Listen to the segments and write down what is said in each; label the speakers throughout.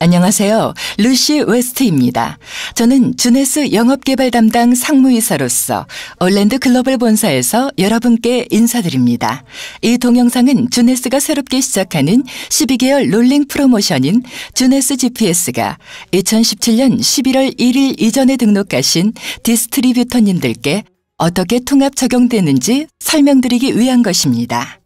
Speaker 1: 안녕하세요. 루시 웨스트입니다. 저는 주네스 영업개발 담당 상무이사로서 얼랜드 글로벌 본사에서 여러분께 인사드립니다. 이 동영상은 주네스가 새롭게 시작하는 12개월 롤링 프로모션인 주네스 GPS가 2017년 11월 1일 이전에 등록하신 디스트리뷰터님들께 어떻게 통합 적용되는지 설명드리기 위한 것입니다.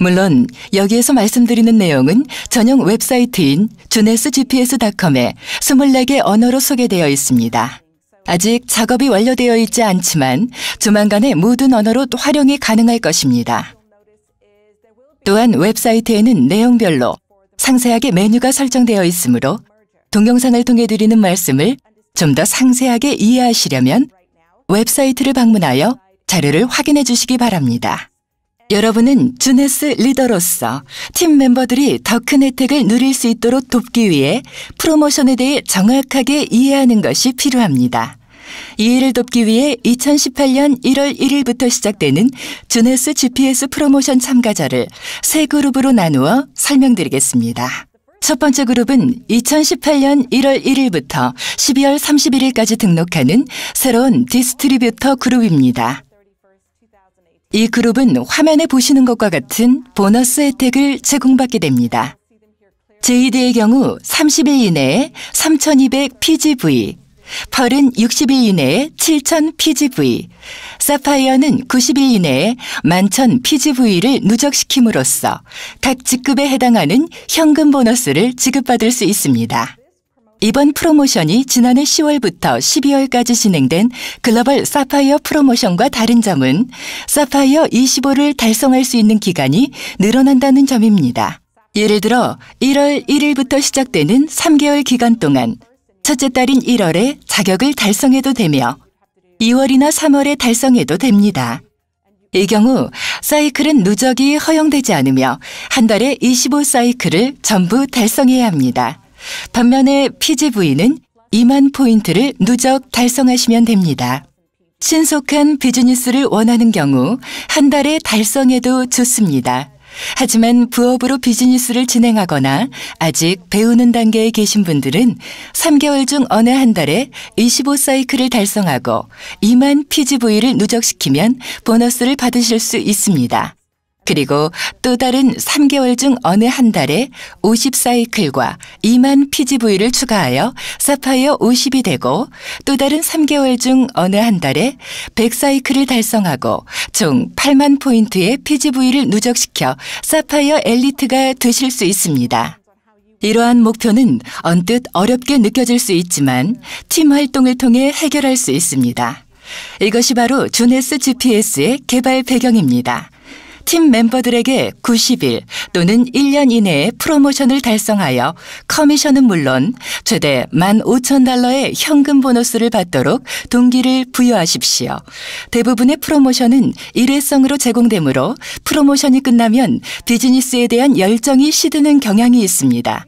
Speaker 1: 물론 여기에서 말씀드리는 내용은 전용 웹사이트인 junesgps.com에 24개 언어로 소개되어 있습니다. 아직 작업이 완료되어 있지 않지만 조만간에 모든 언어로 활용이 가능할 것입니다. 또한 웹사이트에는 내용별로 상세하게 메뉴가 설정되어 있으므로 동영상을 통해 드리는 말씀을 좀 더 상세하게 이해하시려면 웹사이트를 방문하여 자료를 확인해 주시기 바랍니다. 여러분은 주네스 리더로서 팀 멤버들이 더 큰 혜택을 누릴 수 있도록 돕기 위해 프로모션에 대해 정확하게 이해하는 것이 필요합니다. 이해를 돕기 위해 2018년 1월 1일부터 시작되는 주네스 GPS 프로모션 참가자를 세 그룹으로 나누어 설명드리겠습니다. 첫 번째 그룹은 2018년 1월 1일부터 12월 31일까지 등록하는 새로운 디스트리뷰터 그룹입니다. 이 그룹은 화면에 보시는 것과 같은 보너스 혜택을 제공받게 됩니다. JD의 경우 30일 이내에 3200 PGV, 펄은 60일 이내에 7000 PGV, 사파이어는 90일 이내에 11000 PGV를 누적시킴으로써 각 직급에 해당하는 현금 보너스를 지급받을 수 있습니다. 이번 프로모션이 지난해 10월부터 12월까지 진행된 글로벌 사파이어 프로모션과 다른 점은 사파이어 25를 달성할 수 있는 기간이 늘어난다는 점입니다. 예를 들어 1월 1일부터 시작되는 3개월 기간 동안 첫째 달인 1월에 자격을 달성해도 되며 2월이나 3월에 달성해도 됩니다. 이 경우 사이클은 누적이 허용되지 않으며 한 달에 25사이클을 전부 달성해야 합니다. 반면에 PGV는 2만 포인트를 누적 달성하시면 됩니다. 신속한 비즈니스를 원하는 경우 한 달에 달성해도 좋습니다. 하지만 부업으로 비즈니스를 진행하거나 아직 배우는 단계에 계신 분들은 3개월 중 어느 한 달에 25사이클을 달성하고 2만 PGV를 누적시키면 보너스를 받으실 수 있습니다. 그리고 또 다른 3개월 중 어느 한 달에 50사이클과 2만 PGV를 추가하여 사파이어 50이 되고 또 다른 3개월 중 어느 한 달에 100사이클을 달성하고 총 8만 포인트의 PGV를 누적시켜 사파이어 엘리트가 되실 수 있습니다. 이러한 목표는 언뜻 어렵게 느껴질 수 있지만 팀 활동을 통해 해결할 수 있습니다. 이것이 바로 주네스 GPS의 개발 배경입니다. 팀 멤버들에게 90일 또는 1년 이내에 프로모션을 달성하여 커미션은 물론 최대 15,000달러의 현금 보너스를 받도록 동기를 부여하십시오. 대부분의 프로모션은 일회성으로 제공되므로 프로모션이 끝나면 비즈니스에 대한 열정이 시드는 경향이 있습니다.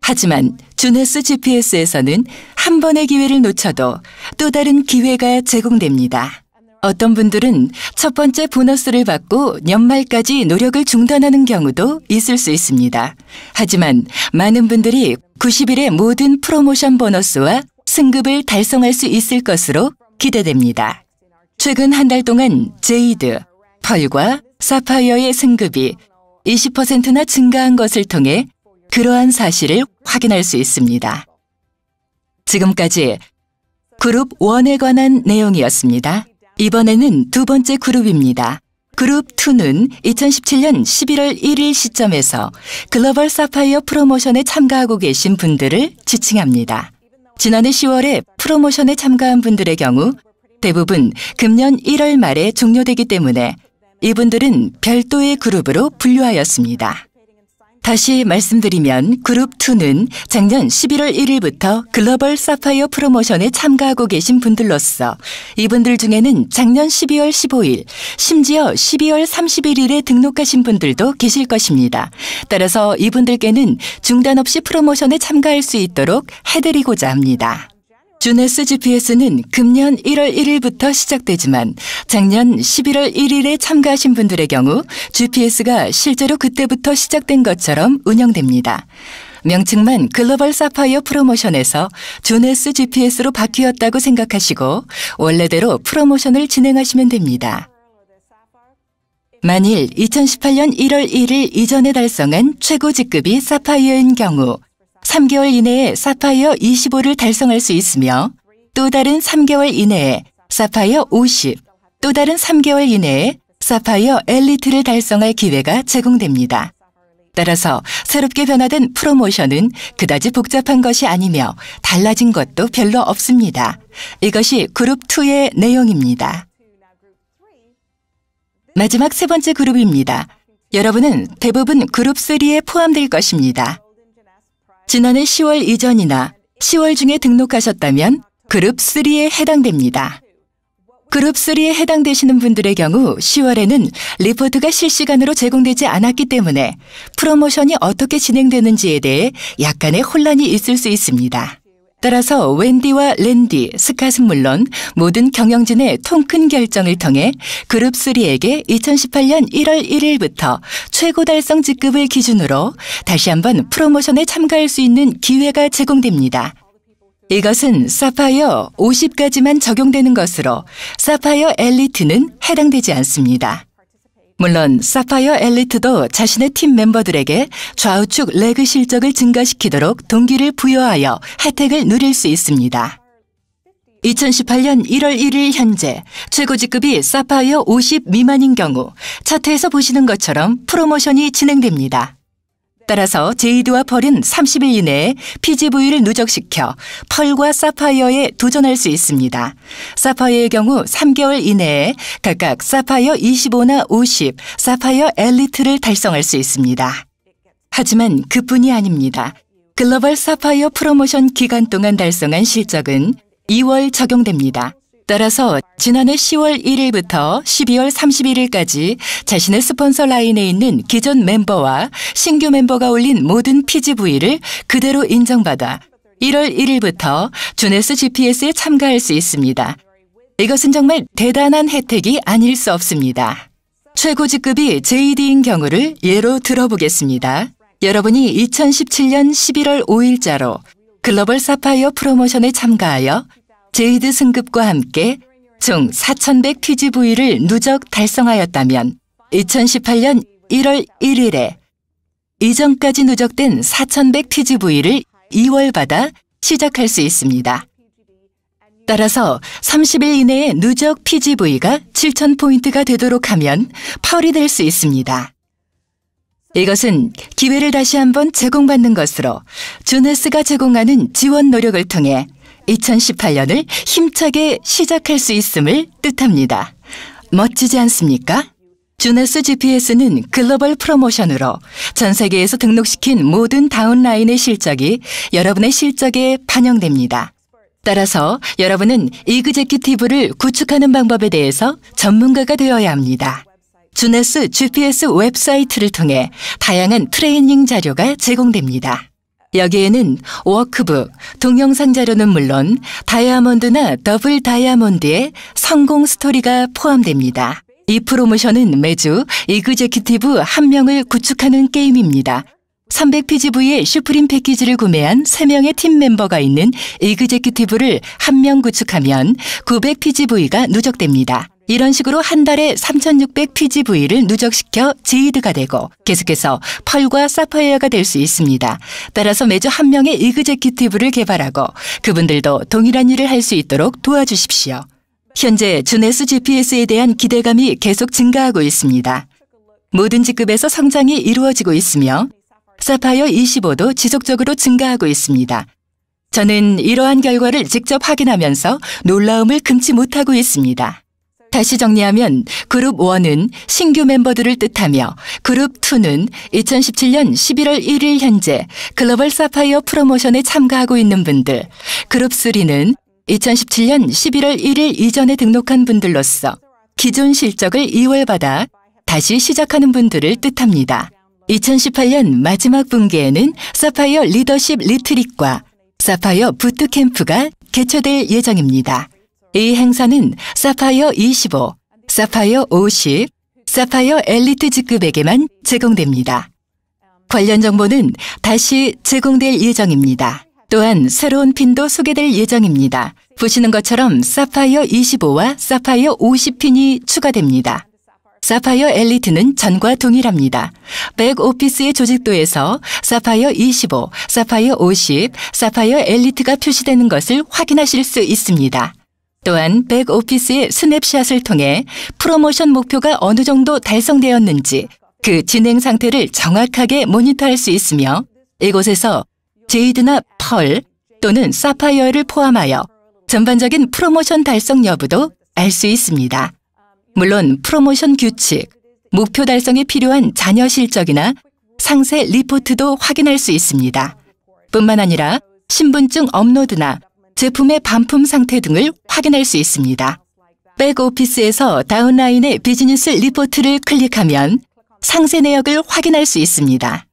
Speaker 1: 하지만 주네스 GPS에서는 한 번의 기회를 놓쳐도 또 다른 기회가 제공됩니다. 어떤 분들은 첫 번째 보너스를 받고 연말까지 노력을 중단하는 경우도 있을 수 있습니다. 하지만 많은 분들이 90일의 모든 프로모션 보너스와 승급을 달성할 수 있을 것으로 기대됩니다. 최근 한 달 동안 제이드, 펄과 사파이어의 승급이 20%나 증가한 것을 통해 그러한 사실을 확인할 수 있습니다. 지금까지 그룹 1에 관한 내용이었습니다. 이번에는 두 번째 그룹입니다. 그룹 2는 2017년 11월 1일 시점에서 글로벌 사파이어 프로모션에 참가하고 계신 분들을 지칭합니다. 지난해 10월에 프로모션에 참가한 분들의 경우 대부분 금년 1월 말에 종료되기 때문에 이분들은 별도의 그룹으로 분류하였습니다. 다시 말씀드리면 그룹 2는 작년 11월 1일부터 글로벌 사파이어 프로모션에 참가하고 계신 분들로서 이분들 중에는 작년 12월 15일, 심지어 12월 31일에 등록하신 분들도 계실 것입니다. 따라서 이분들께는 중단 없이 프로모션에 참가할 수 있도록 해드리고자 합니다. 주네스 GPS는 금년 1월 1일부터 시작되지만 작년 11월 1일에 참가하신 분들의 경우 GPS가 실제로 그때부터 시작된 것처럼 운영됩니다. 명칭만 글로벌 사파이어 프로모션에서 주네스 GPS로 바뀌었다고 생각하시고 원래대로 프로모션을 진행하시면 됩니다. 만일 2018년 1월 1일 이전에 달성한 최고 직급이 사파이어인 경우 3개월 이내에 사파이어 25를 달성할 수 있으며 또 다른 3개월 이내에 사파이어 50, 또 다른 3개월 이내에 사파이어 엘리트를 달성할 기회가 제공됩니다. 따라서 새롭게 변화된 프로모션은 그다지 복잡한 것이 아니며 달라진 것도 별로 없습니다. 이것이 그룹 2의 내용입니다. 마지막 세 번째 그룹입니다. 여러분은 대부분 그룹 3에 포함될 것입니다. 지난해 10월 이전이나 10월 중에 등록하셨다면 그룹 3에 해당됩니다. 그룹 3에 해당되시는 분들의 경우 10월에는 리포트가 실시간으로 제공되지 않았기 때문에 프로모션이 어떻게 진행되는지에 대해 약간의 혼란이 있을 수 있습니다. 따라서 웬디와 랜디, 스카은 물론 모든 경영진의 통큰 결정을 통해 그룹3에게 2018년 1월 1일부터 최고 달성 직급을 기준으로 다시 한번 프로모션에 참가할 수 있는 기회가 제공됩니다. 이것은 사파이어 50까지만 적용되는 것으로 사파이어 엘리트는 해당되지 않습니다. 물론 사파이어 엘리트도 자신의 팀 멤버들에게 좌우측 레그 실적을 증가시키도록 동기를 부여하여 혜택을 누릴 수 있습니다. 2018년 1월 1일 현재 최고 직급이 사파이어 50 미만인 경우 차트에서 보시는 것처럼 프로모션이 진행됩니다. 따라서 제이드와 펄은 30일 이내에 PGV를 누적시켜 펄과 사파이어에 도전할 수 있습니다. 사파이어의 경우 3개월 이내에 각각 사파이어 25나 50, 사파이어 엘리트를 달성할 수 있습니다. 하지만 그뿐이 아닙니다. 글로벌 사파이어 프로모션 기간 동안 달성한 실적은 2월 적용됩니다. 따라서 지난해 10월 1일부터 12월 31일까지 자신의 스폰서 라인에 있는 기존 멤버와 신규 멤버가 올린 모든 PGV를 그대로 인정받아 1월 1일부터 주네스 GPS에 참가할 수 있습니다. 이것은 정말 대단한 혜택이 아닐 수 없습니다. 최고 직급이 JD인 경우를 예로 들어보겠습니다. 여러분이 2017년 11월 5일자로 글로벌 사파이어 프로모션에 참가하여 제이드 승급과 함께 총 4,100 퀴즈 부위를 누적 달성하였다면 2018년 1월 1일에 이전까지 누적된 4,100 퀴즈 부위를 2월 받아 시작할 수 있습니다. 따라서 30일 이내에 누적 PGV가 7,000포인트가 되도록 하면 파울이 될 수 있습니다. 이것은 기회를 다시 한번 제공받는 것으로 주네스가 제공하는 지원 노력을 통해 2018년을 힘차게 시작할 수 있음을 뜻합니다. 멋지지 않습니까? 주네스 GPS는 글로벌 프로모션으로 전 세계에서 등록시킨 모든 다운라인의 실적이 여러분의 실적에 반영됩니다. 따라서 여러분은 이그제큐티브를 구축하는 방법에 대해서 전문가가 되어야 합니다. 주네스 GPS 웹사이트를 통해 다양한 트레이닝 자료가 제공됩니다. 여기에는 워크북, 동영상 자료는 물론 다이아몬드나 더블 다이아몬드의 성공 스토리가 포함됩니다. 이 프로모션은 매주 이그제큐티브 한명을 구축하는 게임입니다. 300PGV의 슈프림 패키지를 구매한 3명의 팀 멤버가 있는 에그제큐티브를 1명 구축하면 900PGV가 누적됩니다. 이런 식으로 한 달에 3600PGV를 누적시켜 제이드가 되고 계속해서 펄과 사파이어가 될 수 있습니다. 따라서 매주 한 명의 이그제큐티브를 개발하고 그분들도 동일한 일을 할 수 있도록 도와주십시오. 현재 주네스 GPS에 대한 기대감이 계속 증가하고 있습니다. 모든 직급에서 성장이 이루어지고 있으며 사파이어 25도 지속적으로 증가하고 있습니다. 저는 이러한 결과를 직접 확인하면서 놀라움을 금치 못하고 있습니다. 다시 정리하면 그룹 1은 신규 멤버들을 뜻하며 그룹 2는 2017년 11월 1일 현재 글로벌 사파이어 프로모션에 참가하고 있는 분들, 그룹 3는 2017년 11월 1일 이전에 등록한 분들로서 기존 실적을 2월 받아 다시 시작하는 분들을 뜻합니다. 2018년 마지막 분기에는 사파이어 리더십 리트릿과 사파이어 부트캠프가 개최될 예정입니다. 이 행사는 사파이어 25, 사파이어 50, 사파이어 엘리트 직급에게만 제공됩니다. 관련 정보는 다시 제공될 예정입니다. 또한 새로운 핀도 소개될 예정입니다. 보시는 것처럼 사파이어 25와 사파이어 50핀이 추가됩니다. 사파이어 엘리트는 전과 동일합니다. 백오피스의 조직도에서 사파이어 25, 사파이어 50, 사파이어 엘리트가 표시되는 것을 확인하실 수 있습니다. 또한 백오피스의 스냅샷을 통해 프로모션 목표가 어느 정도 달성되었는지 그 진행 상태를 정확하게 모니터할 수 있으며 이곳에서 제이드나 펄 또는 사파이어를 포함하여 전반적인 프로모션 달성 여부도 알 수 있습니다. 물론 프로모션 규칙, 목표 달성에 필요한 자녀 실적이나 상세 리포트도 확인할 수 있습니다. 뿐만 아니라 신분증 업로드나 제품의 반품 상태 등을 확인할 수 있습니다. 백오피스에서 다운라인의 비즈니스 리포트를 클릭하면 상세 내역을 확인할 수 있습니다.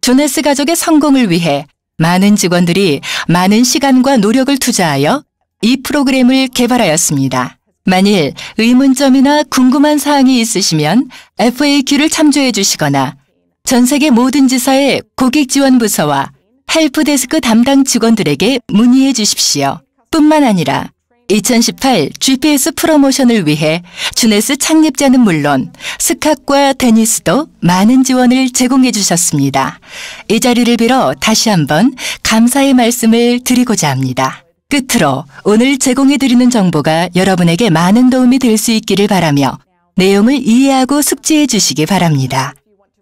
Speaker 1: 조네스 가족의 성공을 위해 많은 직원들이 많은 시간과 노력을 투자하여 이 프로그램을 개발하였습니다. 만일 의문점이나 궁금한 사항이 있으시면 FAQ를 참조해 주시거나 전 세계 모든 지사의 고객지원부서와 헬프데스크 담당 직원들에게 문의해 주십시오. 뿐만 아니라 2018 GPS 프로모션을 위해 주네스 창립자는 물론 스캇과 데니스도 많은 지원을 제공해 주셨습니다. 이 자리를 빌어 다시 한번 감사의 말씀을 드리고자 합니다. 끝으로 오늘 제공해드리는 정보가 여러분에게 많은 도움이 될 수 있기를 바라며 내용을 이해하고 숙지해 주시기 바랍니다.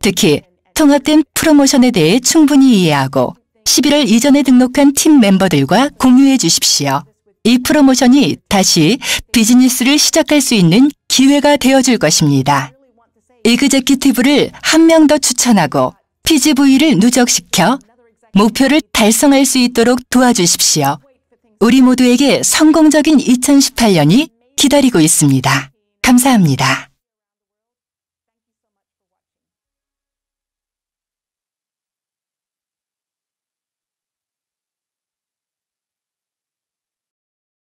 Speaker 1: 특히 통합된 프로모션에 대해 충분히 이해하고 11월 이전에 등록한 팀 멤버들과 공유해 주십시오. 이 프로모션이 다시 비즈니스를 시작할 수 있는 기회가 되어줄 것입니다. 이그제큐티브를 한 명 더 추천하고 PGV를 누적시켜 목표를 달성할 수 있도록 도와주십시오. 우리 모두에게 성공적인 2018년이 기다리고 있습니다. 감사합니다.